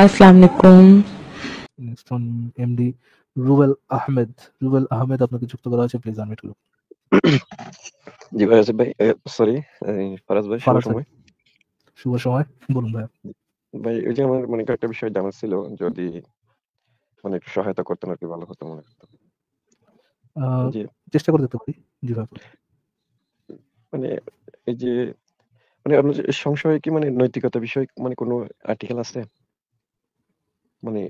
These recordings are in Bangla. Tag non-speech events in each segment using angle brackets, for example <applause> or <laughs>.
আসসালামাইকুম এমডি রুবেল আহমেদ রুবেল আহমেদ আপনাকে যুক্ত করা প্লিজ আনমিউট করুন জি ভাই ভাই সরি ভাই শুভ সময় শুভ সময় বলুন ভাই ভাই ওই যে আমার একটা বিষয় জানা ছিল যদি মানে একটু সহায়তা করতেন আর কি ভালো হতো মনে করতো চেষ্টা করে দেখতে পারি জি ভাই মানে এই যে মানে আপনার সংশয় কি মানে নৈতিকতা বিষয় মানে কোনো আর্টিকেল আছে মানে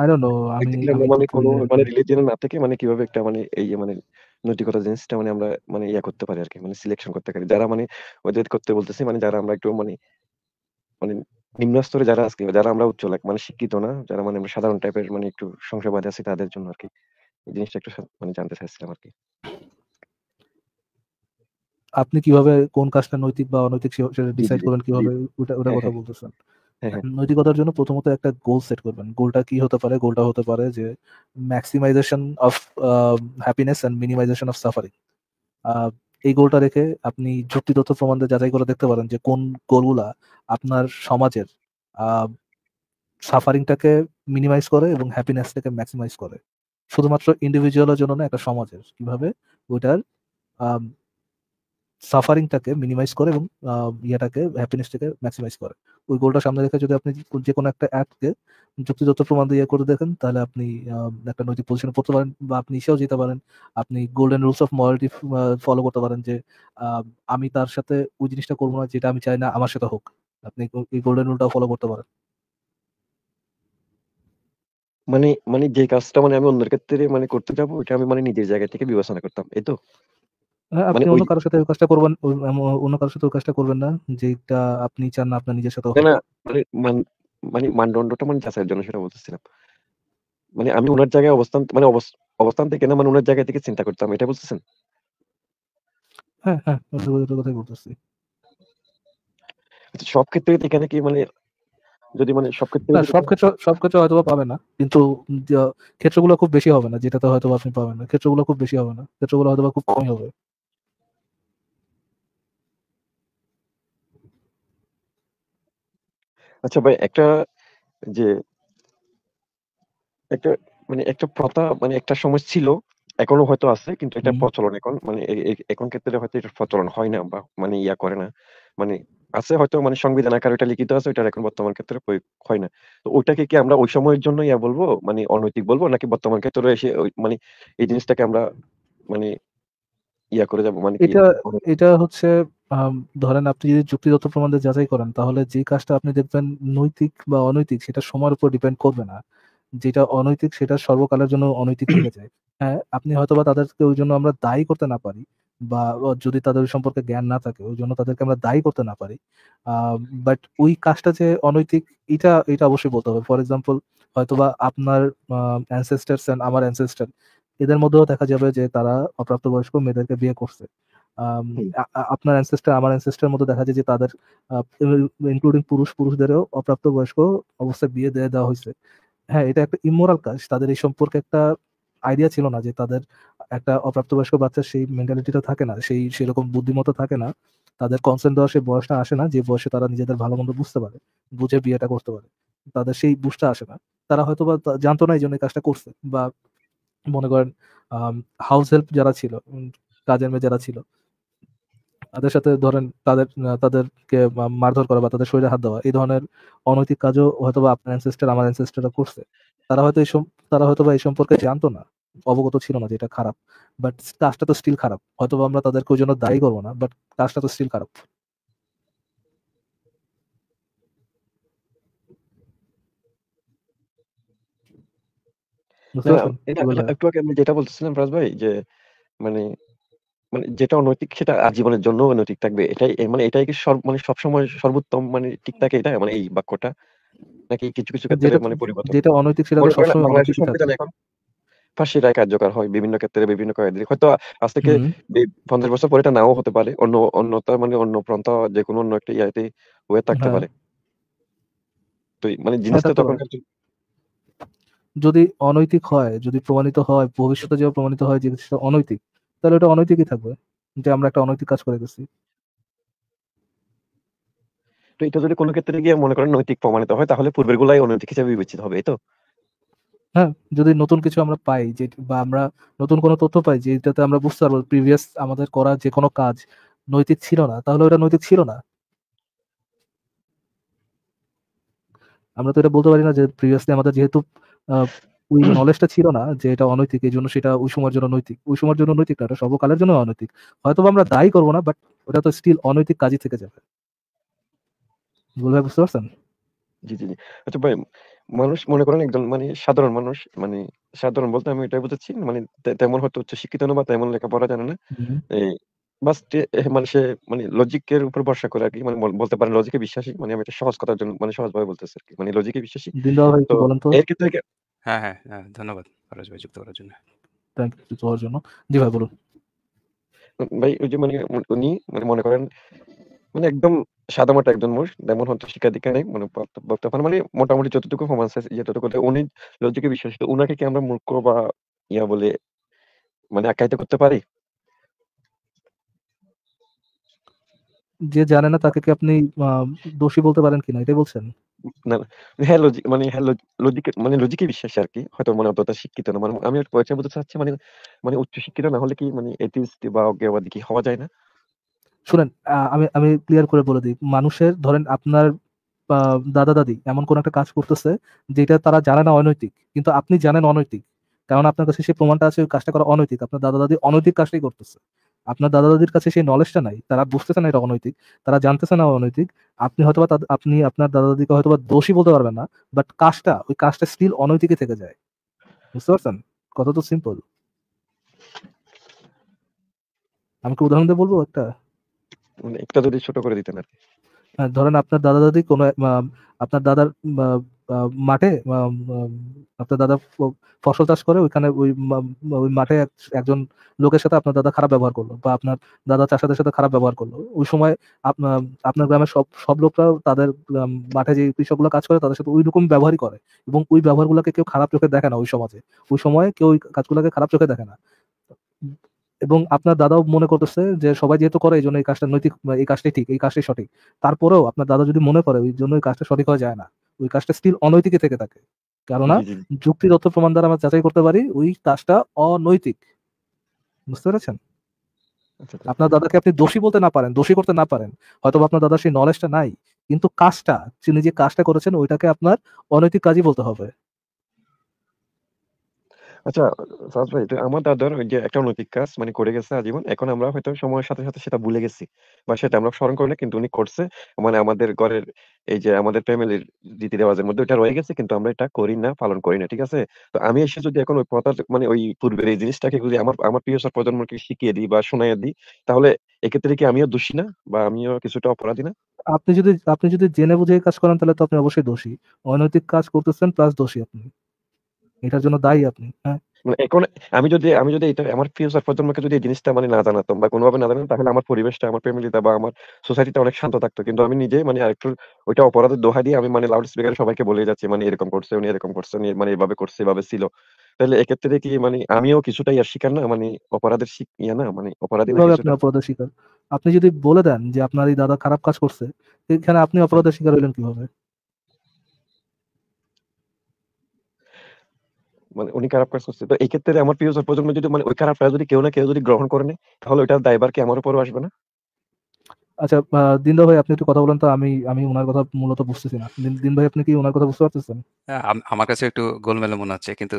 আই ডোন্ট নো আমি মানে মানে না থেকে মানে কিভাবে একটা মানে এই যে মানে নৈতিকতা জিনিসটা মানে আমরা মানে ইয়া করতে পারি আর কি মানে সিলেকশন করতে পারি যারা মানে ওদের করতে বলতেছি মানে যারা আমরা একটু মানে মানে নিম্ন স্তরে যারা আজকে যারা আমরা উচ্চ লাগ মানে শিক্ষিত না যারা মানে সাধারণ টাইপের মানে একটু সংশয়বাদী আছে তাদের জন্য আর কি এই জিনিসটা একটু মানে জানতে চাইছিলাম আর কি আপনি কিভাবে কোন কাজটা নৈতিক বা অনৈতিক সেটা ডিসাইড করেন কিভাবে ওটা ওটা হ্যাঁ, কথা হ্যাঁ। বলতেছেন হ্যাঁ, হ্যাঁ। নৈতিকতার জন্য প্রথমত একটা গোল সেট করবেন গোলটা কি হতে পারে গোলটা হতে পারে যে maximization of happiness and minimization of suffering এই গোলটা রেখে আপনি যুক্তি তথ্য প্রমাণ দিয়ে যাচাই করে দেখতে পারেন যে কোন গোলগুলা আপনার সমাজের সাফারিংটাকে মিনিমাইজ করে এবং হ্যাপিনেসটাকে ম্যাক্সিমাইজ করে শুধুমাত্র ইন্ডিভিজুয়ালের জন্য না একটা সমাজের কিভাবে ওইটার সাফারিংটাকে মিনিমাইজ করে এবং ইয়েটাকে হ্যাপিনেসটাকে ম্যাক্সিমাইজ করে ওই গোলটা সামনে রেখে যদি আপনি যে কোনো একটা অ্যাপকে যুক্তিযত প্রমাণ দিয়ে করে দেখেন তাহলে আপনি একটা নৈতিক পজিশনে পড়তে পারেন বা আপনি ইসেও যেতে পারেন আপনি golden rules of morality follow করতে পারেন যে আমি তার সাথে ওই জিনিসটা করবো না যেটা আমি চাই না আমার সাথে হোক আপনি এই গোল্ডেন রুলটাও ফলো করতে পারেন মানে মানে যে কাজটা মানে আমি অন্যের ক্ষেত্রে মানে করতে যাবো এটা আমি মানে নিজের জায়গা থেকে বিবেচনা করতাম এই তো হ্যাঁ, আপনি মানে অন্য কারোর সাথে কাজটা করবেন অন্য কারোর সাথে কাজটা করবেন না যেটা আপনি চান না আপনার নিজের সাথে না মানে মানে মানদণ্ডটা মানে যাচাইয়ের জন্য সেটা বলতেছিলাম মানে আমি ওনার জায়গায় অবস্থান মানে অবস্থান থেকে না মানে ওনার জায়গা থেকে চিন্তা করতাম এটা বলতেছেন হ্যাঁ হ্যাঁ কথাই বলতেছি আচ্ছা, সব ক্ষেত্রে এখানে কি মানে যদি মানে সব ক্ষেত্রে সব ক্ষেত্রে সব ক্ষেত্রে হয়তো পাবে না কিন্তু ক্ষেত্রগুলো খুব বেশি হবে না যেটাতে হয়তো আপনি পাবেন না ক্ষেত্রগুলো খুব বেশি হবে না ক্ষেত্রগুলো হয়তো খুব কমই হবে আচ্ছা ভাই একটা যে একটা মানে একটা প্রথা মানে একটা সময় ছিল এখনো হয়তো আছে কিন্তু এটা প্রচলন এখন মানে এখন ক্ষেত্রে হয়তো এটা প্রচলন হয় না বা মানে ইয়া করে না মানে আছে হয়তো মানে সংবিধান আকারে এটা লিখিত আছে ওটা এখন বর্তমান ক্ষেত্রে প্রয়োগ হয় না তো ওইটাকে কি আমরা ওই সময়ের জন্য ইয়া বলবো মানে অনৈতিক বলবো নাকি বর্তমান ক্ষেত্রে এসে মানে এই জিনিসটাকে আমরা মানে ইয়া করে যাব মানে এটা মানে এটা হচ্ছে ধরেন আপনি যদি যুক্তিগত প্রমাণ যাচাই করেন তাহলে যে কাজটা আপনি দেখবেন নৈতিক বা অনৈতিক সেটা সময়ের উপর ডিপেন্ড করবে না যেটা অনৈতিক সেটা সর্বকালের জন্য অনৈতিক হয়ে যায় হ্যাঁ আপনি হয়তো বা তাদেরকে ওই জন্য আমরা দায়ী করতে না পারি বা যদি তাদের সম্পর্কে জ্ঞান না থাকে ওই জন্য তাদেরকে আমরা দায়ী করতে না পারি বাট ওই কাজটা যে অনৈতিক এটা এটা অবশ্যই বলতে হবে ফর এক্সাম্পল হয়তোবা আপনার অ্যানসেস্টার্স এন্ড আমার অ্যানসেস্টার এদের মধ্যেও দেখা যাবে যে তারা অপ্রাপ্তবয়স্ক মেয়েদেরকে বিয়ে করছে আপনার অ্যানসেস্টার আমার অ্যানসেস্টার দেখা যায় যে তাদের ইনক্লুডিং পুরুষ পুরুষদেরও অপ্রাপ্ত বয়স্ক অবস্থায় বিয়ে দিয়ে দেওয়া হয়েছে হ্যাঁ এটা একটা ইমোরাল কাজ তাদের এই সম্পর্কে একটা আইডিয়া ছিল না যে তাদের একটা অপ্রাপ্তবয়স্ক বাচ্চার সেই মেন্টালিটিটা থাকে না সেই সেরকম বুদ্ধিমত্তা থাকে না তাদের কনসেন্ট দেওয়ার সেই বয়সটা আসে না যে বয়সে তারা নিজেদের ভালো মন্দ বুঝতে পারে বুঝে বিয়েটা করতে পারে তাদের সেই বুঝটা আসে না তারা হয়তো বা জানতো না এই জন্য কাজটা করছে বা মনে করেন হাউস হেল্প যারা ছিল কাজের মেয়ে যারা ছিল তাদের সাথে ধরেন তাদের তাদেরকে মারধর করা বা তাদের শরীরে হাত দেওয়া এই ধরনের অনৈতিক কাজও হয়তো বা আপনার অ্যানসেস্টার আমার অ্যানসেস্টাররা করছে তারা হয়তো এই তারা হয়তো বা এই সম্পর্কে জানতো না অবগত ছিল না যে এটা খারাপ বাট কাজটা তো স্টিল খারাপ হয়তো আমরা তাদেরকে ওই জন্য দায়ী করবো না বাট কাজটা তো স্টিল খারাপ একটু আগে আমি যেটা বলতেছিলাম ফরাজ ভাই যে মানে মানে যেটা অনৈতিক সেটা আজীবনের জন্য অনৈতিক থাকবে এটাই মানে এটাই কি সর্ব মানে সবসময় সর্বোত্তম মানে ঠিক থাকে এটা মানে এই বাক্যটা নাকি কিছু কিছু ক্ষেত্রে মানে পরিবর্তন যেটা অনৈতিক সেটা সবসময় অনৈতিক থাকে ফাঁসি রায় কার্যকর হয় বিভিন্ন ক্ষেত্রে বিভিন্ন কয়েদিন হয়তো আজ থেকে পঞ্চাশ বছর পরে এটা নাও হতে পারে অন্য অন্যতা মানে অন্য প্রান্ত যে কোনো অন্য একটা ইয়াতে হয়ে থাকতে হ্যাঁ। পারে তো মানে জিনিসটা তখন যদি অনৈতিক হয় যদি প্রমাণিত হয় ভবিষ্যতে যে প্রমাণিত হয় যে সেটা অনৈতিক তাহলে ওটা অনৈতিকই থাকবে যে আমরা একটা অনৈতিক কাজ করে গেছি তো এটা যদি কোনো ক্ষেত্রে গিয়ে মনে করেন নৈতিক প্রমাণিত হয় তাহলে পূর্বের গুলাই অনৈতিক হিসেবে বিবেচিত হবে তো হ্যাঁ যদি নতুন কিছু আমরা পাই যে বা আমরা নতুন কোনো তথ্য পাই এটাতে আমরা বুঝতে পারবো প্রিভিয়াস আমাদের করা যে কোনো কাজ নৈতিক ছিল না তাহলে ওটা নৈতিক ছিল না আমরা তো এটা বলতে পারি না যে প্রিভিয়াসলি আমাদের যেহেতু ওই নলেজটা ছিল না যে এটা অনৈতিক এই জন্য সেটা ওই সময়ের জন্য নৈতিক ওই সময়ের জন্য নৈতিক না সর্বকালের জন্য অনৈতিক হয়তো আমরা দায়ী করবো না বাট ওটা তো স্টিল অনৈতিক কাজই থেকে যাবে বুঝতে পারছেন জি জি জি আচ্ছা ভাই মানুষ মনে করেন একজন মানে সাধারণ মানুষ মানে সাধারণ বলতে আমি এটাই বুঝাচ্ছি মানে তেমন হয়তো উচ্চ শিক্ষিত না বা তেমন লেখাপড়া জানে না বাস মানে সে মানে লজিকের উপর ভরসা করে আর কি মানে বলতে পারেন লজিকে বিশ্বাসী মানে আমি এটা সহজ কথার জন্য মানে সহজভাবে বলতেছি আর কি মানে লজিকে বিশ্বাসী তো এর ক্ষেত্রে হ্যাঁ, হ্যাঁ হ্যাঁ ধন্যবাদ ফরাজ ভাই যুক্ত করার জন্য ইউ জন্য জি ভাই বলুন ভাই ওই যে মানে উনি মানে মনে করেন মানে একদম সাদামাটা একজন মোষ যেমন হয়তো শিক্ষাদীক্ষা নেই মানে বক্তব্য মানে, মানে মোটামুটি যতটুকু ফরমান্স আছে যতটুকু ইয়ে উনি লজিকে বিশ্বাসী তো উনাকে কি আমরা মূর্খ বা ইয়া বলে মানে আখ্যায়িত করতে পারি যে জানে না তাকে কি আপনি দোষী বলতে পারেন কিনা এটাই বলছেন হ্যাঁ, মানে লজিকে হ্যাঁ, মানে, বিশ্বাস হয়তো শিক্ষিত মানে, মানে, আমি আমি ক্লিয়ার করে বলে দিই মানুষের ধরেন আপনার দাদা দাদি এমন কোন একটা কাজ করতেছে যেটা তারা জানে না অনৈতিক কিন্তু আপনি জানেন অনৈতিক কারণ আপনার কাছে সেই প্রমাণটা আছে ওই কাজটা করা অনৈতিক আপনার দাদা দাদি অনৈতিক কাজটাই করতেছে আপনার দাদা দাদির কাছে সেই নলেজটা নাই তারা বুঝতেছে না এটা অনৈতিক তারা জানতেছে না অনৈতিক আপনি হয়তো আপনি আপনার দাদা দাদিকে হয়তো বা দোষী বলতে পারবেন না বাট কাজটা ওই কাজটা স্টিল অনৈতিকে থেকে যায় বুঝতে পারছেন কত তো সিম্পল আমাকে উদাহরণ দিয়ে বলবো একটা মানে একটা যদি ছোট করে দিতেন আর হ্যাঁ, ধরেন আপনার দাদা দাদি কোনো আপনার দাদার মাঠে আপনার দাদা ফসল চাষ করে ওইখানে ওই ওই মাঠে একজন লোকের সাথে আপনার দাদা খারাপ ব্যবহার করলো বা আপনার দাদা চাষাদের সাথে খারাপ ব্যবহার করলো ওই সময় আপনার গ্রামের সব সব লোকরা তাদের মাঠে যে কৃষকগুলো কাজ করে তাদের সাথে ওই রকম ব্যবহারই করে এবং ওই ব্যবহারগুলোকে কেউ খারাপ চোখে দেখে না ওই সমাজে ওই সময় কেউ ওই কাজগুলোকে খারাপ চোখে দেখে না এবং আপনার দাদাও মনে করতেছে যে সবাই যেহেতু করে এই জন্য এই কাজটা নৈতিক এই কাজটাই ঠিক এই কাজটাই সঠিক তারপরেও আপনার দাদা যদি মনে করে ওই জন্য এই কাজটা সঠিক হয়ে যায় না ওই কাজটা স্টিল অনৈতিক থেকে থাকে কেননা যুক্তি তথ্য প্রমাণ দ্বারা আমরা যাচাই করতে পারি ওই কাজটা অনৈতিক বুঝতে পেরেছেন আচ্ছা, আচ্ছা। আপনার দাদাকে আপনি দোষী বলতে না পারেন দোষী করতে না পারেন হয়তো আপনার দাদার সেই নলেজটা নাই কিন্তু কাজটা যিনি যে কাজটা করেছেন ওইটাকে আপনার অনৈতিক কাজই বলতে হবে আচ্ছা সাজ ভাই আমার দাদার যে একটা অনৈতিক কাজ মানে করে গেছে আজীবন। এখন আমরা হয়তো সময়ের সাথে, সাথে সেটা ভুলে গেছি। বা সেটা আমরা স্মরণ করি না কিন্তু উনি করছে। মানে আমাদের ঘরের এই যে আমাদের ফ্যামিলির রীতি-রেওয়াজের মধ্যে ওইটা রয়ে গেছে কিন্তু আমরা এটা করি না, পালন করি না। ঠিক আছে? তো আমি এসে যদি এখন ওই প্রথার মানে ওই পূর্বের এই জিনিসটাকে যদি আমার আমার পিউসার প্রজন্মকে শিখিয়ে দিই বা শোনাই দিই, তাহলে এক্ষেত্রে কি আমিও দোষী না? বা আমিও কিছুটা অপরাধী না? আপনি যদি আপনি যদি জেনে বুঝে কাজ করেন তাহলে তো আপনি অবশ্যই দোষী। অনৈতিক কাজ করতেছেন প্লাস দোষী আপনি। এটার জন্য দায়ী আপনি হ্যাঁ মানে এখন আমি যদি আমি যদি এটা আমার ফিউচার প্রজন্মকে যদি এই জিনিসটা মানে না জানাতাম বা কোনোভাবে না জানাতাম তাহলে আমার পরিবেশটা আমার ফ্যামিলিটা বা আমার সোসাইটিটা অনেক শান্ত থাকতো কিন্তু আমি নিজে মানে ওইটা অপরাধের দোহা দিয়ে আমি মানে লাউড স্পিকারে সবাইকে বলে যাচ্ছি মানে এরকম করছে উনি এরকম করছে মানে এভাবে করছে এভাবে ছিল তাহলে এক্ষেত্রে কি মানে আমিও কিছুটা ইয়ার শিকার না মানে অপরাধের ইয়া না মানে আপনি অপরাধের শিকার আপনি যদি বলে দেন যে আপনার এই দাদা খারাপ কাজ করছে এখানে আপনি অপরাধের শিকার হইলেন কিভাবে মানে উনি খারাপ কাজ করছে তো এই ক্ষেত্রে আমার প্রিয় প্রজন্ম যদি মানে ওই খারাপ কাজ যদি কেউ না কেউ যদি গ্রহণ করে নেয় তাহলে ওইটা দায়বার কি আমার উপরও আসবে না আচ্ছা ভাই আপনি একটু কথা বলেন তো আমি আমি ওনার কথা মূলত বুঝতেছি না দিন ভাই আপনি কি ওনার কথা বুঝতে পারতেছেন হ্যাঁ, আমার কাছে একটু গোলমেলে মনে হচ্ছে কিন্তু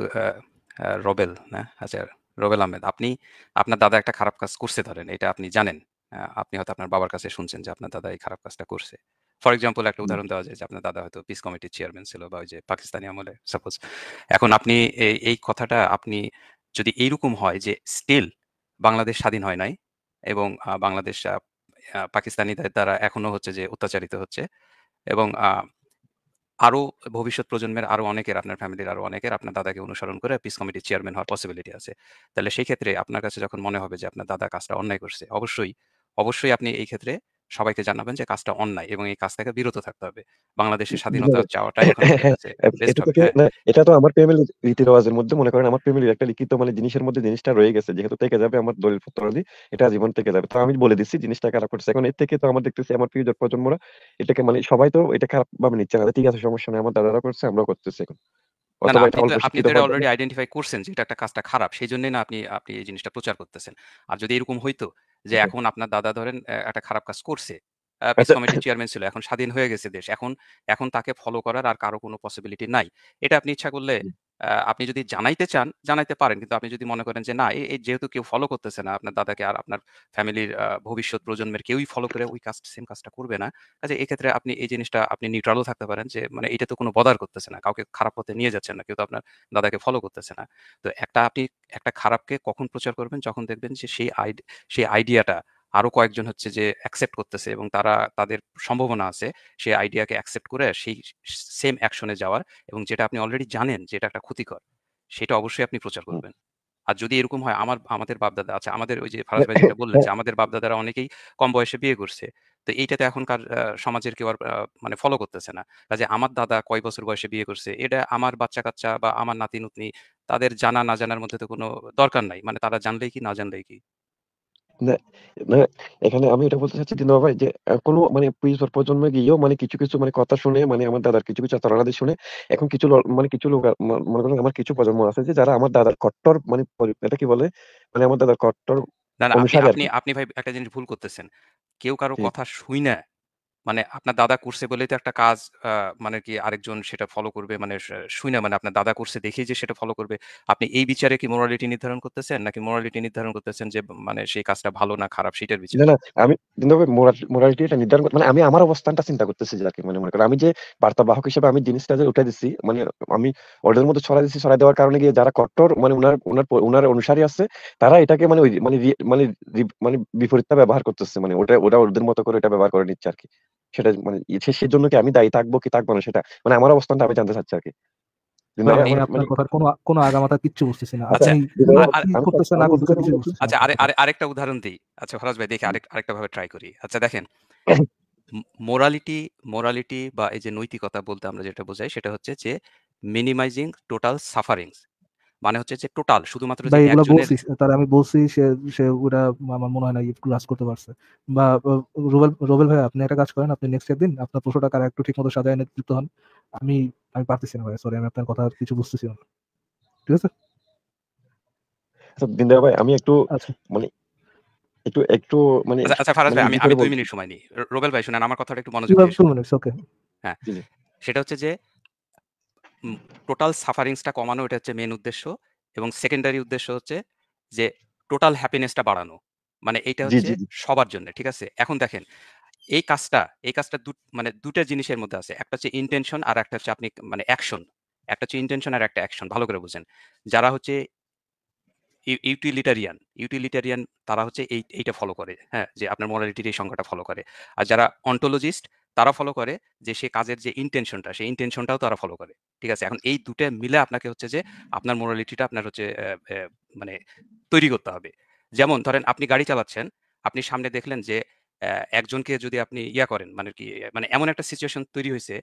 রবেল না আচ্ছা রবেল আহমেদ আপনি আপনার দাদা একটা খারাপ কাজ করছে ধরেন এটা আপনি জানেন আপনি হয়তো আপনার বাবার কাছে শুনছেন যে আপনার দাদা এই খারাপ কাজটা করছে ফর এক্সাম্পল একটা উদাহরণ দেওয়া যায় যে আপনার দাদা হয়তো পিস কমিটির চেয়ারম্যান ছিল বা ওই যে পাকিস্তানি আমলে সাপোজ এখন আপনি এই কথাটা আপনি যদি এইরকম হয় যে স্টিল বাংলাদেশ স্বাধীন হয় নাই এবং বাংলাদেশ পাকিস্তানিদের দ্বারা এখনো হচ্ছে যে অত্যাচারিত হচ্ছে এবং আরো ভবিষ্যৎ প্রজন্মের আরো অনেকের আপনার ফ্যামিলির আরো অনেকের আপনার দাদাকে অনুসরণ করে পিস কমিটির চেয়ারম্যান হওয়ার পসিবিলিটি আছে তাহলে সেই ক্ষেত্রে আপনার কাছে যখন মনে হবে যে আপনার দাদা কাজটা অন্যায় করছে অবশ্যই অবশ্যই আপনি এই ক্ষেত্রে সবাইকে জানাবেন যে কাজটা অন্যায় এবং এই কাজ থেকে বিরত থাকতে হবে বাংলাদেশের স্বাধীনতা চাওয়াটাই <laughs> এটা তো আমার ফ্যামিলির রীতি রেওয়াজের মধ্যে মনে করেন আমার ফ্যামিলির একটা লিখিত মানে জিনিসের মধ্যে জিনিসটা রয়ে গেছে যেহেতু থেকে যাবে আমার দলিল পত্র এটা জীবন থেকে যাবে তো আমি বলে দিচ্ছি জিনিসটা খারাপ করছে এখন এর থেকে তো আমার দেখতেছি আমার প্রিয় প্রজন্মরা এটাকে মানে সবাই তো এটা খারাপ ভাবে নিচ্ছে না ঠিক আছে সমস্যা নেই আমার দাদারা করছে আমরা করতেছি এখন আপনি তো অলরেডি আইডেন্টিফাই করছেন যে এটা একটা কাজটা খারাপ সেই জন্যই না আপনি আপনি এই জিনিসটা প্রচার করতেছেন আর যদি এরকম হইতো যে এখন আপনার দাদা ধরেন একটা খারাপ কাজ করছে আচ্ছা। কমিটির চেয়ারম্যান ছিল এখন স্বাধীন হয়ে গেছে দেশ এখন এখন তাকে ফলো করার আর কারো কোনো পসিবিলিটি নাই এটা আপনি ইচ্ছা করলে আপনি যদি জানাইতে চান জানাইতে পারেন কিন্তু আপনি যদি মনে করেন যে না এই যেহেতু কেউ ফলো করতেছে না আপনার দাদাকে আর আপনার ফ্যামিলির ভবিষ্যৎ প্রজন্মের কেউই ফলো করে ওই কাজ সেম কাজটা করবে না কাজে এক্ষেত্রে আপনি এই জিনিসটা আপনি নিউট্রালও থাকতে পারেন যে মানে এটা তো কোনো বদার করতেছে না কাউকে খারাপ পথে নিয়ে যাচ্ছেন না কেউ তো আপনার দাদাকে ফলো করতেছে না তো একটা আপনি একটা খারাপকে কখন প্রচার করবেন যখন দেখবেন যে সেই আইড সেই আইডিয়াটা আরো কয়েকজন হচ্ছে যে অ্যাকসেপ্ট করতেছে এবং তারা তাদের সম্ভাবনা আছে সে আইডিয়াকে অ্যাকসেপ্ট করে সেই সেম অ্যাকশনে যাওয়ার এবং যেটা আপনি অলরেডি জানেন যে এটা একটা ক্ষতিকর সেটা অবশ্যই আপনি প্রচার করবেন আর যদি এরকম হয় আমার আমাদের বাপদাদা আছে আমাদের ওই যে হ্যাঁ, ফারাজ ভাই যেটা বললেন যে হ্যাঁ। আমাদের বাপদাদারা অনেকেই কম বয়সে বিয়ে করছে তো এইটা তো এখনকার সমাজের কেউ আর মানে ফলো করতেছে না যে আমার দাদা কয় বছর বয়সে বিয়ে করছে এটা আমার বাচ্চা কাচ্চা বা আমার নাতি নুতনি তাদের জানা না জানার মধ্যে তো কোনো দরকার নাই মানে তারা জানলেই কি না জানলেই কি মানে এখানে আমি এটা বলতে চাচ্ছি দিনু ভাই যে কোনো মানে পুলিশ প্রজন্মে গিয়েও মানে কিছু, কিছু মানে কথা শুনে মানে আমার দাদার কিছু, কিছু আচার শুনে এখন কিছু মানে কিছু লোক মনে করেন আমার কিছু প্রজন্ম আছে যে যারা আমার দাদার কট্টর মানে এটা কি বলে? মানে আমার দাদার কট্টর আপনি আপনি ভাই একটা জিনিস ভুল করতেছেন। কেউ কারো জি। কথা শুইনা মানে আপনার দাদা করছে বলে তো একটা কাজ মানে কি আরেকজন সেটা ফলো করবে মানে না মানে আপনার দাদা করছে দেখে যে সেটা ফলো করবে আপনি এই বিচারে কি মোরালিটি নির্ধারণ করতেছেন নাকি মোরালিটি নির্ধারণ করতেছেন যে মানে সেই কাজটা ভালো না খারাপ সেটার বিচার না আমি কিন্তু মোরালিটি এটা নির্ধারণ মানে আমি আমার অবস্থানটা চিন্তা করতেছি যাকে মানে মনে করেন আমি যে বার্তা বাহক হিসেবে আমি জিনিসটা যে উঠে দিছি মানে আমি অর্ডারের মধ্যে ছড়াই দিছি ছড়াই দেওয়ার কারণে গিয়ে যারা কট্টর মানে ওনার ওনার ওনার অনুসারী আছে তারা এটাকে মানে মানে মানে, মানে বিপরীতটা ব্যবহার করতেছে মানে ওটা ওটা ওদের মতো করে এটা ব্যবহার করে নিচ্ছে আর কি সেটা মানে জন্য কি আমি দায়ী থাকবো কি থাকবো না সেটা মানে আমার অবস্থানটা আমি জানতে চাচ্ছি মানে মানে আর কি আচ্ছা, আচ্ছা, কোনো আচ্ছা, আরেকটা উদাহরণ দিই আচ্ছা ফরাজ ভাই দেখে আরেক আরেকটা ভাবে ট্রাই করি আচ্ছা দেখেন মোরালিটি মোরালিটি বা এই যে নৈতিকতা বলতে আমরা যেটা বোঝাই সেটা হচ্ছে যে মিনিমাইজিং টোটাল সাফারিংস মানে হচ্ছে যে টোটাল শুধুমাত্র যে একজনের বলছি তার আমি বলছি সে সে ওরা আমার মনে হয় না ক্লাস করতে পারছে বা রুবেল রুবেল ভাই আপনি একটা কাজ করেন আপনি নেক্সট একদিন আপনার প্রশ্নটা কারা একটু ঠিকমতো সাজায় এনে যুক্ত হন আমি আমি পারতেছি না ভাই সরি আমি আপনার কথা কিছু বুঝতেছি না ঠিক আছে আচ্ছা, দিনদার ভাই আমি একটু আচ্ছা। মানে একটু একটু মানে আচ্ছা, আচ্ছা ফারাজ মানে ভাই আমি আমি 2 মিনিট সময় নিই রুবেল ভাই শুনেন আমার কথাটা একটু মনোযোগ দিয়ে শুনুন ওকে হ্যাঁ সেটা হচ্ছে যে টোটাল সাফারিংসটা কমানো এটা হচ্ছে মেন উদ্দেশ্য এবং সেকেন্ডারি উদ্দেশ্য হচ্ছে যে টোটাল হ্যাপিনেসটা বাড়ানো মানে এইটা হচ্ছে সবার জন্য ঠিক আছে এখন দেখেন এই কাজটা এই কাজটা মানে দুটা জিনিসের মধ্যে আছে একটা হচ্ছে ইন্টেনশন আর একটা হচ্ছে আপনি মানে অ্যাকশন একটা হচ্ছে ইন্টেনশন আর একটা অ্যাকশন ভালো করে বুঝেন যারা হচ্ছে ইউটিলিটারিয়ান ইউটিলিটারিয়ান তারা হচ্ছে এই এইটা ফলো করে হ্যাঁ যে আপনার মরালিটির এই সংখ্যাটা ফলো করে আর যারা অন্টোলজিস্ট তারা ফলো করে যে সে কাজের যে ইন্টেনশনটা সেই ইন্টেনশনটাও তারা ফলো করে ঠিক আছে এখন এই দুটো মিলে আপনাকে হচ্ছে যে আপনার মোরালিটিটা আপনার হচ্ছে মানে তৈরি করতে হবে যেমন ধরেন আপনি গাড়ি চালাচ্ছেন আপনি সামনে দেখলেন যে একজনকে যদি আপনি ইয়া করেন মানে কি মানে এমন একটা সিচুয়েশন তৈরি হয়েছে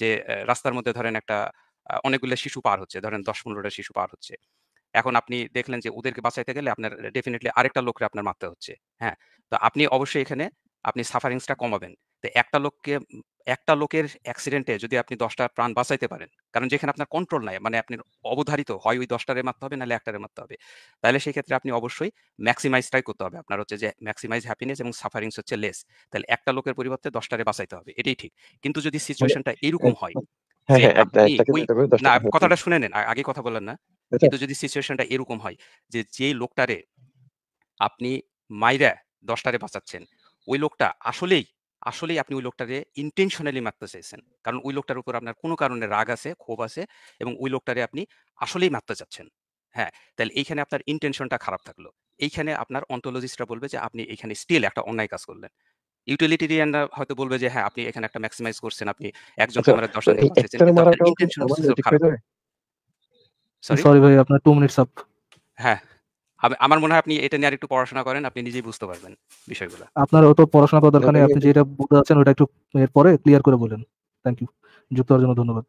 যে রাস্তার মধ্যে ধরেন একটা অনেকগুলো শিশু পার হচ্ছে ধরেন দশ পনেরোটা শিশু পার হচ্ছে এখন আপনি দেখলেন যে ওদেরকে বাঁচাইতে গেলে আপনার ডেফিনেটলি আরেকটা লোককে আপনার মারতে হচ্ছে হ্যাঁ তো আপনি অবশ্যই এখানে আপনি সাফারিংসটা কমাবেন তো একটা লোককে একটা লোকের অ্যাক্সিডেন্টে যদি আপনি দশটা প্রাণ বাঁচাইতে পারেন কারণ যেখানে আপনার কন্ট্রোল নাই মানে আপনি অবধারিত হয় ওই দশটারে মারতে হবে নাহলে একটারে মারতে হবে তাহলে সেই ক্ষেত্রে আপনি অবশ্যই ম্যাক্সিমাইজটাই করতে হবে আপনার হচ্ছে যে ম্যাক্সিমাইজ হ্যাপিনেস এবং সাফারিংস হচ্ছে লেস তাহলে একটা লোকের পরিবর্তে দশটারে বাঁচাইতে হবে এটাই ঠিক কিন্তু যদি সিচুয়েশনটা মানে এরকম হয় হ্যাঁ, হ্যাঁ, হ্যাঁ, না কথাটা শুনে নেন আগে কথা বলেন না আচ্ছা। কিন্তু যদি সিচুয়েশনটা এরকম হয় যে যে লোকটারে আপনি মাইরা দশটারে বাঁচাচ্ছেন ওই লোকটা আসলেই আসলেই আপনি ওই লোকটারে ইন্টেনশনালি মারতে চাইছেন কারণ ওই লোকটার উপর আপনার কোনো কারণে রাগ আছে ক্ষোভ আছে এবং ওই লোকটারে আপনি আসলেই মারতে চাচ্ছেন হ্যাঁ তাহলে এইখানে আপনার ইন্টেনশনটা খারাপ থাকলো এইখানে আপনার অন্টোলজিস্টরা বলবে যে আপনি এখানে স্টিল একটা অন্যায় কাজ করলেন ইউটিলিটেরিয়ানরা হয়তো বলবে যে হ্যাঁ আপনি এখানে একটা ম্যাক্সিমাইজ করছেন আপনি একজন ক্যামেরার দর্শন সরি ভাই আপনার 2 হ্যাঁ আমার মনে হয় আপনি এটা নিয়ে একটু পড়াশোনা করেন আপনি নিজেই বুঝতে পারবেন বিষয়গুলো আপনার অত পড়াশোনা করার দরকার নেই আপনি যেটা বুঝতে আছেন ওটা একটু পরে ক্লিয়ার করে বলেন থ্যাংক ইউ যুক্ত হওয়ার জন্য ধন্যবাদ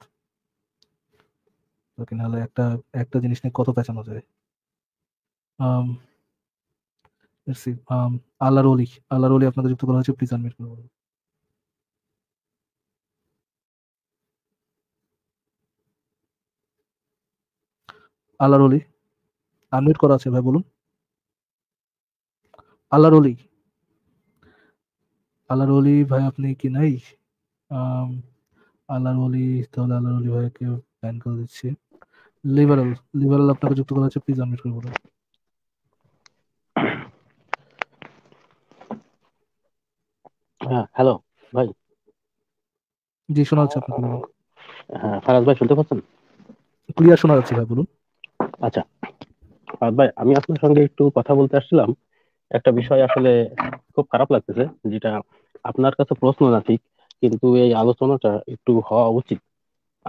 ওকে নাহলে একটা একটা জিনিস নিয়ে কত পেঁচানো যায় আল্লাহর অলি আল্লাহর অলি আপনাদের যুক্ত করা হয়েছে প্লিজ আনমিট করে বলুন আল্লাহর অলি আনমিউট করা আছে ভাই বলুন আল্লাহর অলি আল্লাহর অলি ভাই আপনি কি নাই আল্লাহর অলি তাহলে আল্লাহর অলি ভাইকে ব্যান করে দিচ্ছে লিবারাল লিবারাল আপনাকে যুক্ত করা আছে প্লিজ আনমিউট করে বলুন হ্যালো ভাই জি শোনা যাচ্ছে আপনাকে হ্যাঁ ফারাজ ভাই শুনতে পাচ্ছেন ক্লিয়ার শোনা যাচ্ছে ভাই বলুন আচ্ছা ভাই আমি আপনার সঙ্গে একটু কথা বলতে আসছিলাম একটা বিষয় আসলে খুব খারাপ লাগতেছে যেটা আপনার কাছে প্রশ্ন না ঠিক কিন্তু এই আলোচনাটা একটু হওয়া উচিত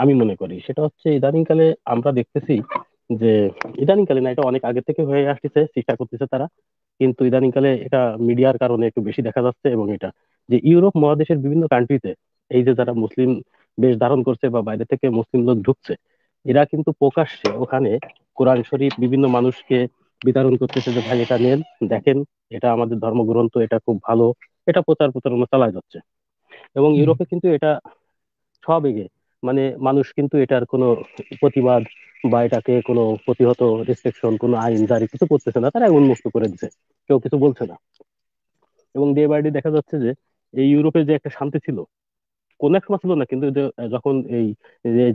আমি মনে করি সেটা হচ্ছে ইদানিংকালে আমরা দেখতেছি যে ইদানিংকালে না এটা অনেক আগে থেকে হয়ে আসতেছে চেষ্টা করতেছে তারা কিন্তু ইদানিংকালে এটা মিডিয়ার কারণে একটু বেশি দেখা যাচ্ছে এবং এটা যে ইউরোপ মহাদেশের বিভিন্ন কান্ট্রিতে এই যে যারা মুসলিম বেশ ধারণ করছে বা বাইরে থেকে মুসলিম লোক ঢুকছে এরা কিন্তু প্রকাশ্যে ওখানে কোরআন শরীফ বিভিন্ন মানুষকে বিতরণ করতেছে যে ভাই এটা নেন দেখেন এটা আমাদের ধর্মগ্রন্থ এটা খুব ভালো এটা প্রচার প্রচারণা চালায় যাচ্ছে এবং ইউরোপে কিন্তু এটা সবেগে মানে মানুষ কিন্তু এটার কোনো প্রতিবাদ বা এটাকে কোনো প্রতিহত রেস্ট্রিকশন কোনো আইন জারি কিছু করতেছে না তারা উন্মুক্ত করে দিচ্ছে কেউ কিছু বলছে না এবং ডে বাই ডে দেখা যাচ্ছে যে এই ইউরোপে যে একটা শান্তি ছিল কোন সময় ছিল না কিন্তু যখন এই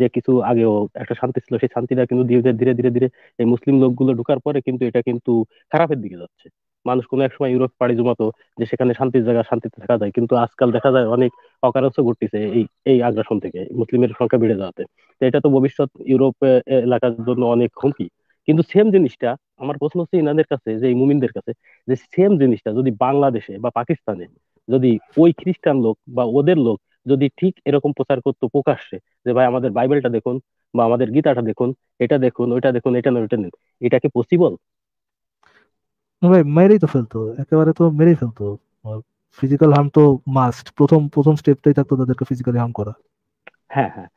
যে কিছু আগেও একটা শান্তি ছিল সেই শান্তিটা কিন্তু ধীরে ধীরে ধীরে ধীরে এই মুসলিম লোকগুলো ঢুকার পরে কিন্তু এটা কিন্তু খারাপের দিকে যাচ্ছে মানুষ কোনো এক সময় ইউরোপ পাড়ি জমাতো যে সেখানে শান্তির জায়গা শান্তিতে থাকা যায় কিন্তু আজকাল দেখা যায় অনেক অকারস্য ঘটতেছে এই এই আগ্রাসন থেকে মুসলিমের সংখ্যা বেড়ে যাওয়াতে তো এটা তো ভবিষ্যৎ ইউরোপ এলাকার জন্য অনেক হুমকি কিন্তু সেম জিনিসটা আমার প্রশ্ন হচ্ছে ইনাদের কাছে যে এই মুমিনদের কাছে যে সেম জিনিসটা যদি বাংলাদেশে বা পাকিস্তানে যদি ওই খ্রিস্টান লোক বা ওদের লোক যদি ঠিক এরকম প্রচার করতো প্রকাশ্যে যে ভাই আমাদের বাইবেলটা দেখুন বা আমাদের গীতাটা দেখুন এটা দেখুন ওইটা দেখুন এটা না ওইটা নেন এটা কি পসিবল ভাই মেরেই তো ফেলতো একেবারে তো মেরেই ফেলতো ফিজিক্যাল হার্ম তো মাস্ট প্রথম প্রথম স্টেপটাই থাকতো তাদেরকে ফিজিক্যালি হার্ম করা হ্যাঁ হ্যাঁ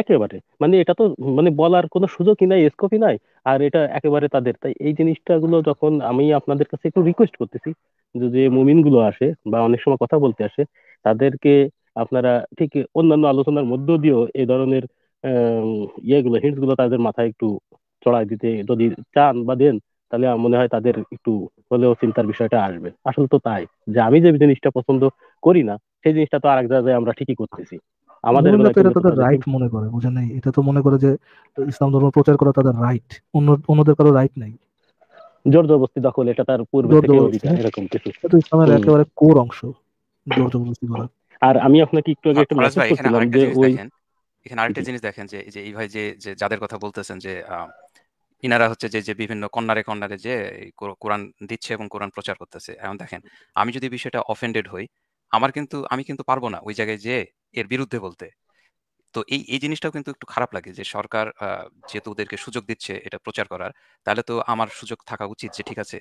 একেবারে মানে এটা তো মানে বলার কোনো সুযোগই নাই স্কোপই নাই আর এটা একেবারে তাদের তাই এই জিনিসটাগুলো যখন আমি আপনাদের কাছে একটু রিকোয়েস্ট করতেছি যে মুমিনগুলো আসে বা অনেক সময় কথা বলতে আসে তাদেরকে আপনারা ঠিক অন্যান্য আলোচনার মধ্য দিয়েও এই ধরনের ইয়েগুলো গুলো তাদের মাথায় একটু চড়াই দিতে যদি চান বা দেন তাহলে মনে হয় তাদের একটু হলেও চিন্তার বিষয়টা আসবে আসলে তো তাই যে আমি যে জিনিসটা পছন্দ করি না সেই জিনিসটা তো আরেক জায়গায় আমরা ঠিকই করতেছি আমাদের তাদের রাইট মনে করে বুঝে নাই এটা তো মনে করে যে ইসলাম ধর্ম প্রচার করা তাদের রাইট অন্য অন্যদের কারো রাইট নাই জোর জবরদস্তি দখল এটা তার পূর্বে থেকে অধিকার হ্যাঁ। এরকম কিছু এটা তো ইসলামের একেবারে কোর অংশ জোর জবরদস্তি করা আর আমি আপনাকে একটু আগে একটা মেসেজ করছিলাম যে ওই এখানে আরেকটা জিনিস দেখেন যে যে এই ভাই যে যে যাদের কথা বলতেছেন যে ইনারা হচ্ছে যে যে বিভিন্ন কর্নারে কর্নারে যে কোরআন দিচ্ছে এবং কোরআন প্রচার করতেছে এখন দেখেন আমি যদি বিষয়টা অফেন্ডেড হই আমার কিন্তু আমি কিন্তু পারবো না ওই জায়গায় যে এর বিরুদ্ধে বলতে তো এই এই জিনিসটাও কিন্তু একটু খারাপ লাগে যে সরকার যেহেতু ওদেরকে সুযোগ দিচ্ছে এটা প্রচার করার তাহলে তো আমার সুযোগ থাকা উচিত যে ঠিক আছে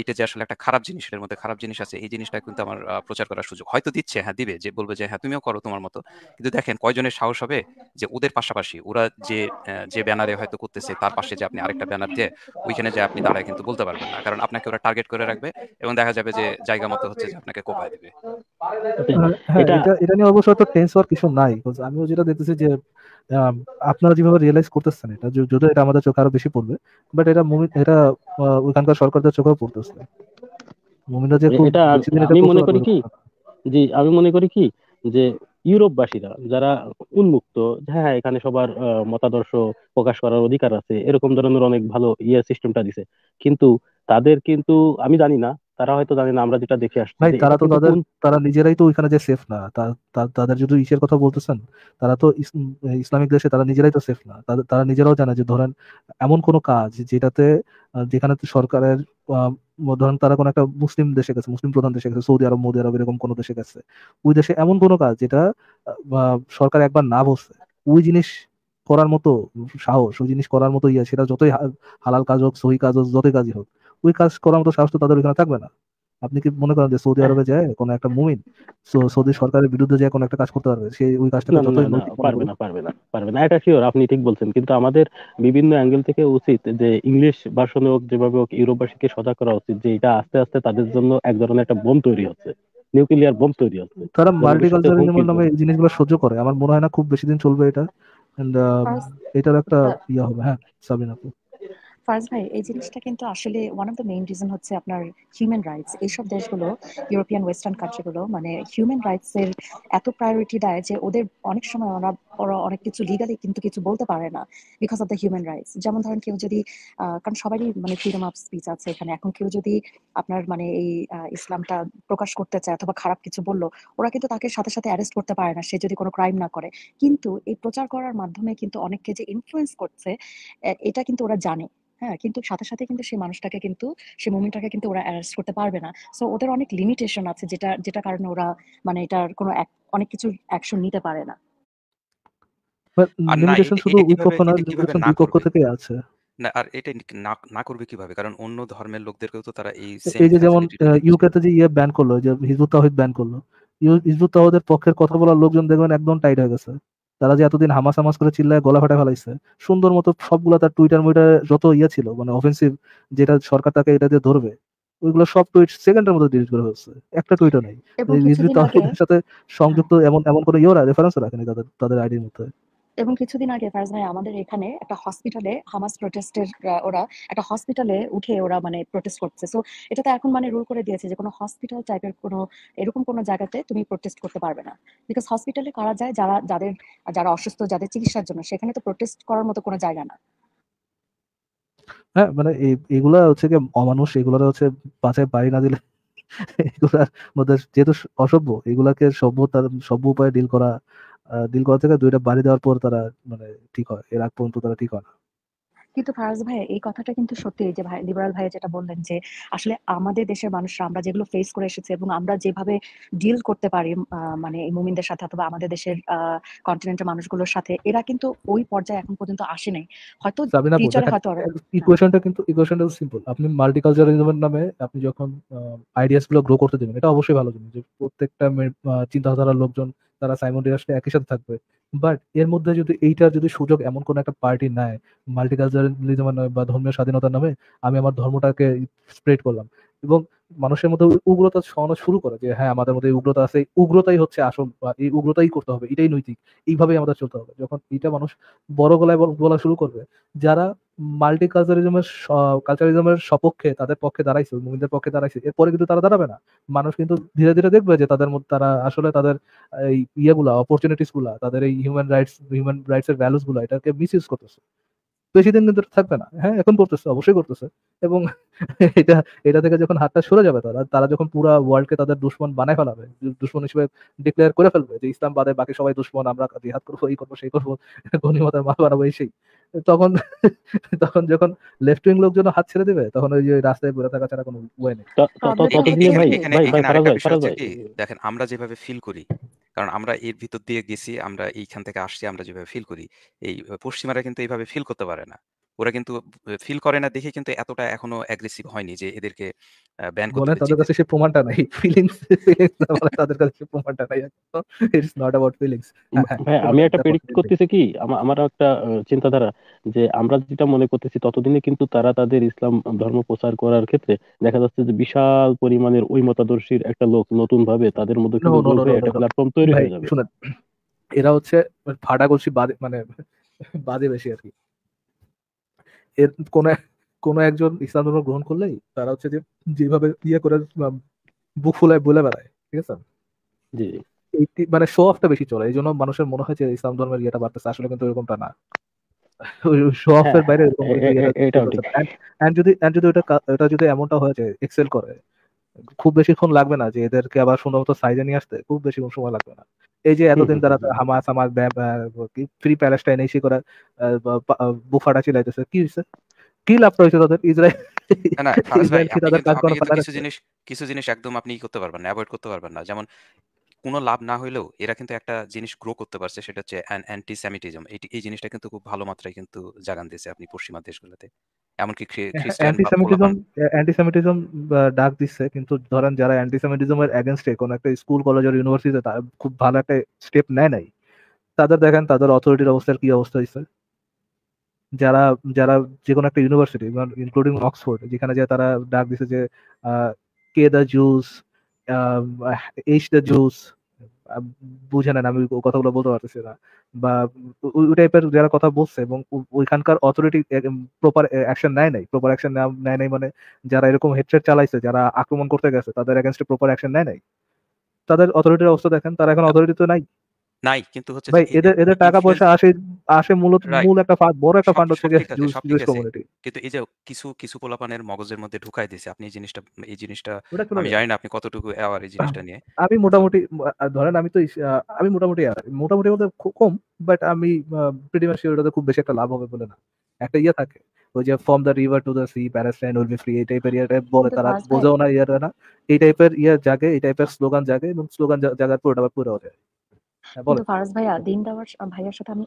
এটা যে আসলে একটা খারাপ জিনিস এর মধ্যে খারাপ জিনিস আছে এই জিনিসটা কিন্তু আমার প্রচার করার সুযোগ হয়তো দিচ্ছে হ্যাঁ দিবে যে বলবে যে হ্যাঁ তুমিও করো তোমার মতো কিন্তু দেখেন কয়জনের সাহস হবে যে ওদের পাশাপাশি ওরা যে যে ব্যানারে হয়তো করতেছে তার পাশে যে আপনি আরেকটা ব্যানার দিয়ে ওইখানে যে আপনি দাঁড়ায় কিন্তু বলতে পারবেন না কারণ আপনাকে ওরা টার্গেট করে রাখবে এবং দেখা যাবে যে জায়গা মতো হচ্ছে যে আপনাকে কোপায় দেবে হ্যাঁ, এটা এটা নিয়ে অবশ্য তো টেন্স হওয়ার কিছু নাই আমিও যেটা দেখতেছি যে আপনারা যেভাবে রিয়েলাইজ করতেছেন এটা যদিও এটা আমাদের চোখে আরো বেশি পড়বে বাট এটা মুভি এটা ওইখানকার সরকারদের চোখেও পড়তেছে যে আমি মনে করি কি জি আমি মনে করি কি যে ইউরোপবাসীরা যারা উন্মুক্ত হ্যাঁ, হ্যাঁ এখানে সবার মতাদর্শ প্রকাশ করার অধিকার আছে এরকম ধরনের অনেক ভালো ইয়ে সিস্টেমটা দিছে কিন্তু তাদের কিন্তু আমি জানি না তারা হয়তো জানে না আমরা যেটা দেখে আসছি ভাই তারা তো তাদের তারা নিজেরাই তো ওইখানে যে সেফ না তাদের যদি ইসের কথা বলতেছেন তারা তো ইসলামিক দেশে তারা নিজেরাই তো সেফ না তারা নিজেরাও জানে যে ধরেন এমন কোন কাজ যেটাতে যেখানে সরকারের ধরেন তারা কোনো একটা মুসলিম দেশে গেছে মুসলিম প্রধান দেশে গেছে সৌদি আরব মৌদি আরব এরকম কোনো দেশে গেছে ওই দেশে এমন কোনো কাজ যেটা সরকার একবার না বসছে ওই জিনিস করার মতো সাহস ওই জিনিস করার মতো ইয়া সেটা যতই হালাল কাজ হোক সহি কাজ হোক যতই কাজই হোক ওই কাজ করার মতো সাহস তো তাদের ওইখানে থাকবে না আপনি কি মনে করেন যে সৌদি হ্যাঁ। আরবে যায় কোনো একটা মুমিন সৌদি সরকারের বিরুদ্ধে যায় কোনো একটা কাজ করতে পারবে সেই ওই কাজটা পারবে না পারবে না পারবে না এটা শিওর আপনি ঠিক বলছেন কিন্তু আমাদের বিভিন্ন অ্যাঙ্গেল থেকে উচিত যে ইংলিশ ভাষণে হোক যেভাবে হোক ইউরোপবাসীকে সজাগ করা উচিত যে এটা আস্তে আস্তে তাদের জন্য এক ধরনের একটা বোম তৈরি হচ্ছে নিউক্লিয়ার বোম তৈরি হচ্ছে তারা মাল্টিকালচারিজম নামে এই জিনিসগুলো সহ্য করে আমার মনে হয় না খুব বেশি দিন চলবে এটা এন্ড এটার একটা ইয়ে হবে হ্যাঁ সাবিনা আপু ভাই এই জিনিসটা কিন্তু আসলে one of the main reason হচ্ছে আপনার হিউম্যান রাইটস এইসব দেশগুলো ইউরোপিয়ান ওয়েস্টার্ন কান্ট্রিগুলো মানে হিউম্যান রাইটস এর এত প্রায়োরিটি দেয় যে ওদের অনেক সময় ওরা ওরা অনেক কিছু লিগালি কিন্তু কিছু বলতে পারে না because of the human rights যেমন ধরেন কেউ যদি কারণ সবারই মানে ফ্রিডম অফ স্পিচ আছে এখানে এখন কেউ যদি আপনার মানে এই ইসলামটা প্রকাশ করতে চায় অথবা খারাপ কিছু বললো ওরা কিন্তু তাকে সাথে সাথে অ্যারেস্ট করতে পারে না সে যদি কোনো ক্রাইম না করে কিন্তু এই প্রচার করার মাধ্যমে কিন্তু অনেককে যে ইনফ্লুয়েন্স করছে এটা কিন্তু ওরা জানে হ্যাঁ কিন্তু সাথে সাথে কিন্তু সেই মানুষটাকে কিন্তু সেই কিন্তু ওরা অ্যারেস্ট করতে পারবে না সো ওদের অনেক লিমিটেশন আছে যেটা যেটা কারণে ওরা মানে এটার কোনো অনেক কিছু অ্যাকশন নিতে পারে না শুধু না পক্ষ থেকে আছে না আর এটা না করবে কিভাবে কারণ অন্য ধর্মের লোকদেরকেও তো তারা এই এই যে যেমন ইউকেতে যে ইয়ে ব্যান করলো যে হিজবুত তাওহিদ ব্যান করলো হিজবুত তাওহিদের পক্ষের কথা বলার লোকজন দেখবেন একদম টাইট হয়ে গেছে তারা যে এতদিন হামাস হামাস করে চিল্লায় গলা ফাটা ফেলাইছে সুন্দর মতো সবগুলা তার টুইটার মুইটার যত ইয়ে ছিল মানে অফেন্সিভ যেটা সরকার তাকে এটা দিয়ে ধরবে ওইগুলো সব টুইট সেকেন্ডের মতো ডিলিট হয়েছে একটা টুইটও নেই সাথে সংযুক্ত এমন এমন কোনো ইয়েরা রেফারেন্স রাখেনি তাদের তাদের আইডির মধ্যে এবং কিছুদিন আগে ফারজ ভাই আমাদের এখানে একটা হসপিটালে হামাস প্রোটেস্টের ওরা একটা হসপিটালে উঠে ওরা মানে প্রোটেস্ট করছে সো এটা তো এখন মানে রুল করে দিয়েছে যে কোনো হসপিটাল টাইপের কোনো এরকম কোনো জায়গাতে তুমি প্রোটেস্ট করতে পারবে না বিকজ হসপিটালে কারা যায় যারা যাদের যারা অসুস্থ যাদের চিকিৎসার জন্য সেখানে তো প্রোটেস্ট করার মতো কোনো জায়গা না হ্যাঁ মানে এগুলা হচ্ছে কি অমানুষ এগুলা হচ্ছে বাঁচায় বাড়ি না দিলে <laughs> এগুলার মধ্যে যেহেতু অসভ্য এগুলাকে সভ্যতার সভ্য উপায়ে ডিল করা দিলগঞ্জ থেকে দুইটা বাড়ি দেওয়ার পর তারা মানে ঠিক হয় এর আগ পর্যন্ত তারা ঠিক হয় না কিন্তু ফারাজ ভাই এই কথাটা কিন্তু সত্যি যে ভাই লিবারাল ভাই যেটা বললেন যে আসলে আমাদের দেশের মানুষরা আমরা যেগুলো ফেস করে এসেছি এবং আমরা যেভাবে ডিল করতে পারি মানে এই মুমিনদের সাথে অথবা আমাদের দেশের কন্টিনেন্টের মানুষগুলোর সাথে এরা কিন্তু ওই পর্যায়ে এখন পর্যন্ত আসে নাই হয়তো ফিউচারে হয়তো ইকুয়েশনটা কিন্তু ইকুয়েশনটা সিম্পল আপনি মাল্টিকালচারালিজমের নামে আপনি যখন আইডিয়াস গুলো গ্রো করতে দিবেন এটা অবশ্যই ভালো জিনিস যে প্রত্যেকটা চিন্তাধারার লোকজন তারা সাইমন্ডিয়াসলি একই সাথে থাকবে বাট এর মধ্যে যদি এইটা যদি সুযোগ এমন কোন একটা পার্টি নেয় মাল্টিকালচারালিজম বা ধর্মীয় স্বাধীনতার নামে আমি আমার ধর্মটাকে স্প্রেড করলাম এবং মানুষের মধ্যে উগ্রতা ছড়ানো শুরু করে যে হ্যাঁ আমাদের মধ্যে উগ্রতা আছে উগ্রতাই হচ্ছে আসল বা এই উগ্রতাই করতে হবে এটাই নৈতিক এইভাবেই আমাদের চলতে হবে যখন এটা মানুষ বড় গলায় বলা শুরু করবে যারা মাল্টি কালচারিজমের কালচারিজমের সপক্ষে তাদের পক্ষে দাঁড়াইছে মুমিনদের পক্ষে দাঁড়াইছে এরপরে কিন্তু তারা দাঁড়াবে না মানুষ কিন্তু ধীরে ধীরে দেখবে যে তাদের মধ্যে তারা আসলে তাদের এই গুলা অপরচুনিটিস গুলা তাদের এই হিউম্যান রাইটস হিউম্যান রাইটস এর ভ্যালুস গুলা এটাকে মিস ইউজ করতেছে বেশি দিন কিন্তু থাকবে না হ্যাঁ এখন করতেছে অবশ্যই করতেছে এবং এটা এটা থেকে যখন হাতটা সরে যাবে তারা তারা যখন পুরো কে তাদের দুশ্মন বানায় ফেলাবে দুশ্মন হিসেবে ডিক্লেয়ার করে ফেলবে যে ইসলাম বাদে বাকি সবাই দুশ্মন আমরা জিহাদ করবো এই করবো সেই করবো গণিমতার মাল বানাবো এই সেই তখন <laughs> তখন যখন লেফট উইং লোকজন হাত ছেড়ে দেবে তখন ওই রাস্তায় ঘুরে থাকা ছাড়া কোনো উপায় নেই হ্যাঁ, দেখেন আমরা যেভাবে ফিল করি কারণ আমরা এর ভিতর দিয়ে গেছি আমরা এইখান থেকে আসছি আমরা যেভাবে ফিল করি এই পশ্চিমারা কিন্তু এইভাবে ফিল করতে পারে না ওরা কিন্তু ফিল করে না দেখে কিন্তু এতটা এখনো অ্যাগ্রেসিভ হয়নি যে এদেরকে ব্যান করতে <laughs> বলে তাদের কাছে সেই প্রমাণটা নাই ফিলিংস বলে তাদের কাছে সেই প্রমাণটা নাই ইটস নট অ্যাবাউট ফিলিংস হ্যাঁ আমি একটা প্রেডিক্ট করতেছি কি আমার একটা চিন্তাধারা যে আমরা যেটা মনে করতেছি ততদিনে কিন্তু তারা তাদের ইসলাম ধর্ম প্রচার করার ক্ষেত্রে দেখা যাচ্ছে যে বিশাল পরিমাণের ওই মতাদর্শীর একটা লোক নতুন ভাবে তাদের মধ্যে একটা প্ল্যাটফর্ম তৈরি হয়ে যাবে এরা হচ্ছে ফাটাগলসি বাদে মানে বাদে বেশি আর কি এর কোনো কোনো একজন ইসলাম ধর্ম গ্রহণ করলেই তারা হচ্ছে যে যেভাবে ইয়ে করে বুক ফুলায় বলে বেড়ায় ঠিক আছে জি মানে শো অফটা বেশি চলে এই জন্য মানুষের মনে হয় যে ইসলাম ধর্মের ইয়েটা বাড়তেছে আসলে কিন্তু এরকমটা না শো <laughs> অফের হ্যাঁ, বাইরে এরকম হ্যাঁ, যদি যদি ওটা ওটা যদি এমনটা হয়ে যায় এক্সেল করে খুব বেশিক্ষণ লাগবে না যে এদেরকে আবার সুন্দরমতো সাইজে নিয়ে আসতে খুব বেশিক্ষণ সময় লাগবে না এই যে এতদিন তারা হামাস হামাস ফ্রি প্যালেস্টাইন এসে করে বুফাটা চিলাইতেছে কি হয়েছে কি লাভটা হয়েছে তাদের ইসরায়েল কিছু জিনিস কিছু জিনিস একদম আপনি করতে পারবেন না অ্যাভয়েড করতে পারবেন না যেমন কোনো লাভ না হইলেও এরা কিন্তু একটা জিনিস গ্রো করতে পারছে সেটা হচ্ছে অ্যান্টি সেমিটিজম এই জিনিসটা কিন্তু খুব ভালো মাত্রায় কিন্তু জাগান দিয়েছে আপনি পশ্চিমা দেশগুলোতে এমনকি অ্যান্টিসেমিটিজম ডাক দিচ্ছে কিন্তু ধরেন যারা এর এগেনস্টে কোন একটা স্কুল কলেজ আর তার খুব ভালো একটা স্টেপ নেয় নাই তাদের দেখেন তাদের অথরিটির অবস্থার কি অবস্থা হয়েছে যারা যারা যে কোনো একটা ইউনিভার্সিটি ইনক্লুডিং অক্সফোর্ড যেখানে যে তারা ডাক দিছে যে কে দ্য জুস এইচ দ্য জুস বুঝে নেন আমি কথাগুলো বলতে পারতেছি না বা ওই টাইপের যারা কথা বলছে এবং ওইখানকার অথরিটি প্রপার অ্যাকশন নেয় নাই প্রপার অ্যাকশন নেয় নাই মানে যারা এরকম হেডসেট চালাইছে যারা আক্রমণ করতে গেছে তাদের এগেনস্টে প্রপার অ্যাকশন নেয় নাই তাদের অথরিটির অবস্থা দেখেন তারা এখন অথরিটি তো নাই নাই কিন্তু হচ্ছে ভাই এদের এদের টাকা পয়সা আসে আসে মূলত মূল একটা বড় একটা ফান্ড হচ্ছে জুস কমিউনিটি কিন্তু এই যে কিছু কিছু পোলাপানের মগজের মধ্যে ঢুকাই দিয়েছে আপনি এই জিনিসটা এই জিনিসটা আমি জানি না আপনি কতটুকু অ্যাওয়ার এই জিনিসটা নিয়ে আমি মোটামুটি ধরেন আমি তো আমি মোটামুটি মোটামুটি কম বাট আমি প্রিটি এটাতে খুব বেশি একটা লাভ হবে বলে না একটা ইয়ে থাকে ওই যে from the river to the sea Palestine will be free এই টাইপের ইয়ে বলে তারা বোঝাও না ইয়ে না এই টাইপের ইয়ে জাগে এই টাইপের স্লোগান জাগে এবং স্লোগান জাগার পর ওটা পুরো হয়ে যায় হ্যাঁ, ফারাজ ভাইয়া দিন দেওয়ার ভাইয়ার সাথে আমি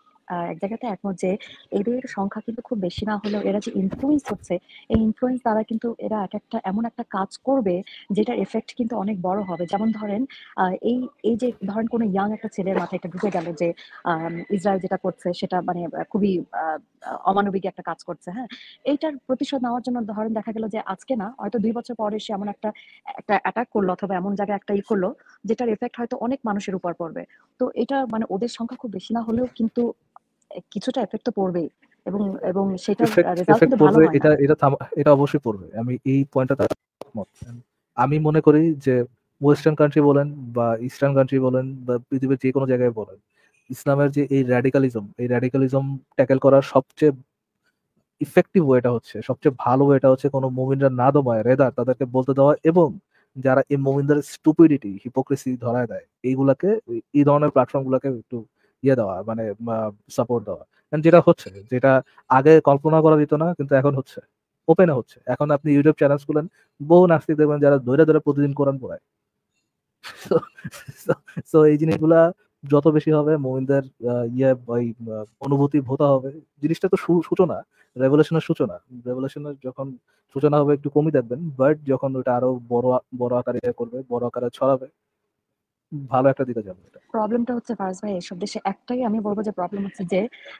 এক জায়গাতে একমত যে এদের সংখ্যা কিন্তু খুব বেশি না হলেও এরা যে ইনফ্লুয়েন্স হচ্ছে এই ইনফ্লুয়েন্স দ্বারা কিন্তু এরা এক একটা এমন একটা কাজ করবে যেটার এফেক্ট কিন্তু অনেক বড় হবে যেমন ধরেন এই এই যে ধরেন কোনো ইয়াং একটা ছেলের মাথায় একটা ঢুকে গেল যে ইসরায়েল যেটা করছে সেটা মানে খুবই অমানবিক একটা কাজ করছে হ্যাঁ এইটার প্রতিশোধ নেওয়ার জন্য ধরেন দেখা গেল যে আজকে না হয়তো দুই বছর পরে সে এমন একটা একটা অ্যাটাক করলো অথবা এমন জায়গায় একটা ই করলো যেটার এফেক্ট হয়তো অনেক মানুষের উপর পড়বে তো এটা মানে ওদের সংখ্যা খুব বেশি না হলেও কিন্তু কিছুটা এফেক্ট তো পড়বেই এবং এবং সেটা রেজাল্ট তো ভালো এটা এটা এটা অবশ্যই পড়বে আমি এই পয়েন্টটা মত আমি মনে করি যে ওয়েস্টার্ন কান্ট্রি বলেন বা ইস্টার্ন কান্ট্রি বলেন বা পৃথিবীর যে কোনো জায়গায় বলেন ইসলামের যে এই র্যাডিকালিজম এই র্যাডিকালিজম ট্যাকেল করার সবচেয়ে ইফেক্টিভ ওয়েটা হচ্ছে সবচেয়ে ভালো ওয়েটা হচ্ছে কোনো মুমিনরা না দমায় রেদার তাদেরকে বলতে দেওয়া এবং যারা এই মুমিনদের স্টুপিডিটি হিপোক্রেসি ধরায় দেয় এইগুলাকে এই ধরনের প্ল্যাটফর্মগুলোকে একটু ইয়ে দেওয়া মানে সাপোর্ট দেওয়া যেটা হচ্ছে যেটা আগে কল্পনা করা যেত না কিন্তু এখন হচ্ছে ওপেন হচ্ছে এখন আপনি ইউটিউব চ্যানেল খুলেন বহু নাস্তিক দেখবেন যারা ধরে ধরে প্রতিদিন কোরআন পড়ায় তো এই জিনিসগুলা যত বেশি হবে মোমিনদের ইয়ে ওই অনুভূতি ভোতা হবে জিনিসটা তো সূচনা রেভলিউশনের সূচনা রেভলিউশনের যখন সূচনা হবে একটু কমই দেখবেন বাট যখন ওটা আরো বড় বড় আকারে ইয়ে করবে বড় আকারে ছড়াবে ভালো একটা দিকে যাবে প্রবলেমটা হচ্ছে ভাই এসব দেশে একটাই আমি বলবো যে প্রবলেম হচ্ছে যে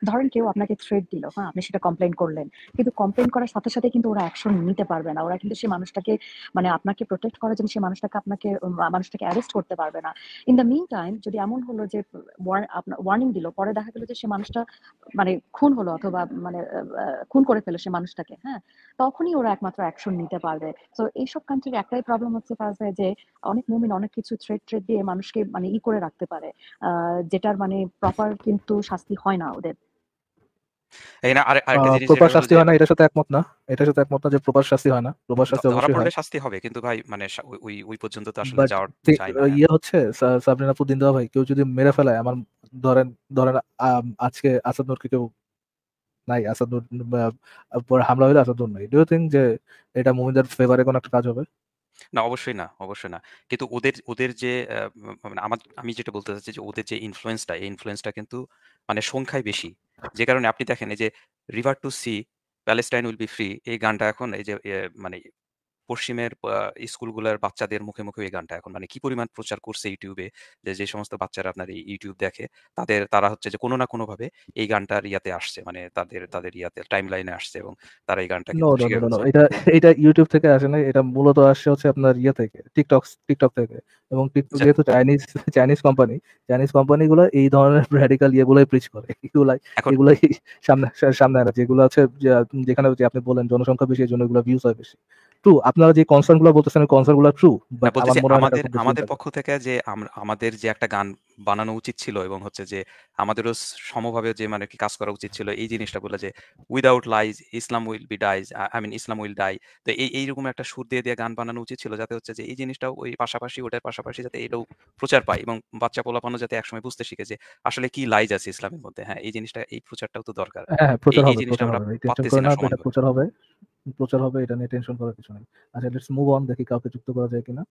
ধরেন কেউ আপনাকে দিল হ্যাঁ আপনি সেটা কমপ্লেন করলেন কিন্তু কমপ্লেন করার সাথে সাথে কিন্তু ওরা অ্যাকশন নিতে পারবে না ওরা কিন্তু সেই মানুষটাকে মানে আপনাকে প্রোটেক্ট করার জন্য সেই মানুষটাকে আপনাকে মানুষটাকে অ্যারেস্ট করতে পারবে না ইন দ্য মিন টাইম যদি এমন হলো যে ওয়ার্নিং দিল পরে দেখা গেলো যে সে মানুষটা মানে খুন হলো অথবা মানে খুন করে ফেলো সে মানুষটাকে হ্যাঁ তখনই ওরা একমাত্র অ্যাকশন নিতে পারবে তো এইসব কান্ট্রির একটাই প্রবলেম হচ্ছে ফার্স ভাই যে অনেক মুমিন অনেক কিছু থ্রেড ট্রেড দিয়ে মানুষ মানুষকে মানে ই করে রাখতে পারে যেটার মানে প্রপার কিন্তু শাস্তি হয় না ওদের ইয়ে হচ্ছে মেরে ফেলায় আমার ধরেন ধরেন আজকে আসাদ কেউ নাই আসাদুর হামলা হইলে আসাদুর নাই ডু ইউ থিঙ্ক যে এটা মুমিনদের ফেভারে কোন একটা কাজ হবে না অবশ্যই না অবশ্যই না কিন্তু ওদের ওদের যে মানে আমার আমি যেটা বলতে চাচ্ছি যে ওদের যে ইনফ্লুয়েন্সটা এই ইনফ্লুয়েন্সটা কিন্তু মানে সংখ্যায় বেশি যে কারণে আপনি দেখেন এই যে river to sea Palestine will be free এই গানটা এখন এই যে মানে পশ্চিমের স্কুলগুলোর বাচ্চাদের মুখে মুখে এই গানটা এখন মানে কি পরিমাণ প্রচার করছে ইউটিউবে যে যে সমস্ত বাচ্চারা আপনার এই ইউটিউব দেখে তাদের তারা হচ্ছে যে কোনো না কোনো ভাবে এই গানটার ইয়াতে আসছে মানে তাদের তাদের ইয়াতে টাইম লাইনে আসছে এবং তারা এই গানটা এটা এটা ইউটিউব থেকে আসে না এটা মূলত আসছে হচ্ছে আপনার ইয়ে থেকে টিকটক টিকটক থেকে এবং টিকটক যেহেতু চাইনিজ চাইনিজ কোম্পানি চাইনিজ কোম্পানিগুলো এই ধরনের র্যাডিক্যাল <laughs> ইয়েগুলোই প্রিচ করে এগুলাই এগুলাই সামনে সামনে আনা যেগুলো আছে যেখানে আপনি বলেন জনসংখ্যা বেশি এই জন্য এগুলো ভিউজ হয় বেশি ট্রু আপনারা যে কনসার্নগুলো বলতেছেন কনসার্নগুলো হ্যাঁ, ট্রু আমাদের আমাদের পক্ষ থেকে যে আমাদের যে একটা গান বানানো উচিত ছিল এবং হচ্ছে যে আমাদেরও সমভাবে যে মানে কি কাজ করা উচিত ছিল এই জিনিসটা বলে যে without lies Islam will be dies I mean Islam will die তো এই এইরকম একটা সুর দিয়ে দিয়ে গান বানানো উচিত ছিল যাতে হচ্ছে যে এই জিনিসটাও ওই পাশাপাশি ওটার পাশাপাশি যাতে এটাও প্রচার পায় এবং বাচ্চা পোলাপানো যাতে একসময় বুঝতে শিখে যে আসলে কি লাইজ আছে ইসলামের মধ্যে হ্যাঁ এই জিনিসটা এই প্রচারটাও তো দরকার হ্যাঁ, হ্যাঁ, এই জিনিসটা আমরা না প্রচার হবে প্রচার হবে এটা নিয়ে টেনশন করার কিছু নেই আচ্ছা লেটস মুভ অন দেখি কাউকে যুক্ত করা যায় কিনা